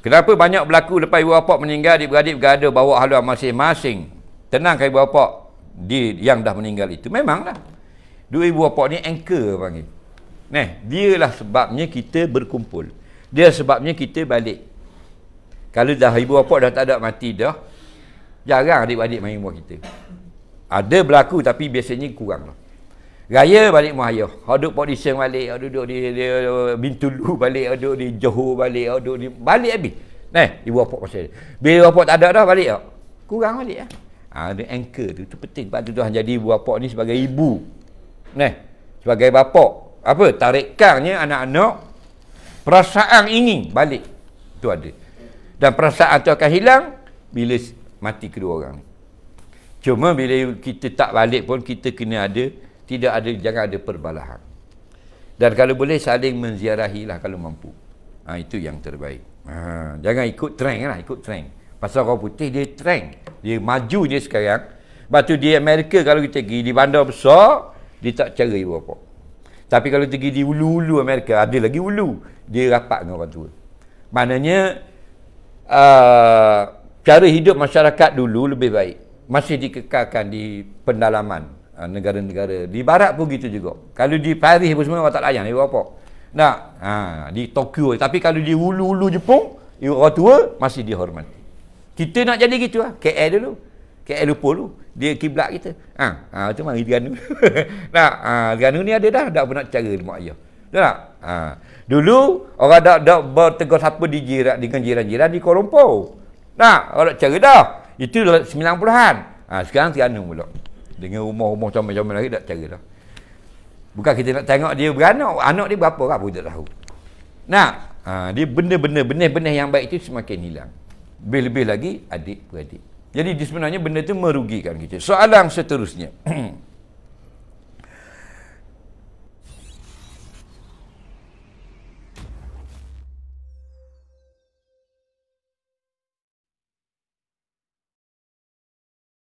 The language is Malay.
Kenapa banyak berlaku lepas ibu bapa meninggal di beradik bergada bawa haluan masing-masing. Tenangkan ibu bapa di yang dah meninggal itu memanglah. Dua ibu bapa ni anchor panggil. Neh, dialah sebabnya kita berkumpul. Dia sebabnya kita balik. Kalau dah ibu bapa dah tak ada mati dah, jarang adik-adik main rumah kita. Ada berlaku tapi biasanya kuranglah. Raya balik Muhayyo. Kau duduk position balik, kau duduk di, di Bintulu balik, kau duduk di Johor balik, kau duduk di Bali habis. Nah, ibu apa pasal? Bila apa tak ada dah balik ah. Kurang balik ya? ah. Ha, ada anchor tu tu penting sebab tu Tuhan jadi ibu apa ni sebagai ibu. Nah, sebagai bapa. Apa? Tarikkannya anak-anak perasaan ingin balik. Tu ada. Dan perasaan tu akan hilang bila mati kedua orang ni. Cuma bila kita tak balik pun kita kena ada tidak ada jangan ada perbalahan dan kalau boleh saling menziarahilah kalau mampu ha, itu yang terbaik ha, jangan ikut trend lah ikut trend pasal orang putih dia trend dia maju dia sekarang sebab tu di Amerika kalau kita pergi di bandar besar dia tak cara ibu bapa tapi kalau kita pergi di ulu-ulu Amerika ada lagi ulu dia rapat dengan orang tua maknanya uh, cara hidup masyarakat dulu lebih baik masih dikekalkan di pendalaman Ah, negara-negara di barat pun gitu juga kalau di Paris pun semua tak layan ibu apa nak ha, di Tokyo tapi kalau di ulu-ulu Jepun ibu orang tua masih dihormati kita nak jadi gitu lah KL dulu KL lupa dulu dia kiblat kita ha, ha tu mari Terengganu nak ha, Terengganu ni ada dah dah pernah nak cara mak ayah betul tak ha. dulu orang dah, dah bertegur siapa di jirat dengan jiran-jiran di Kuala Nah, orang nak cara dah itu 90-an Ah, sekarang Terengganu lagi. Dengan rumah-rumah comel-comel lagi tak cari dah. Bukan kita nak tengok dia beranak, anak dia berapa lah pun tak tahu. Nah, Ha, dia benda-benda, benih-benih yang baik itu semakin hilang. Lebih-lebih lagi adik-beradik. Jadi sebenarnya benda itu merugikan kita. Soalan seterusnya.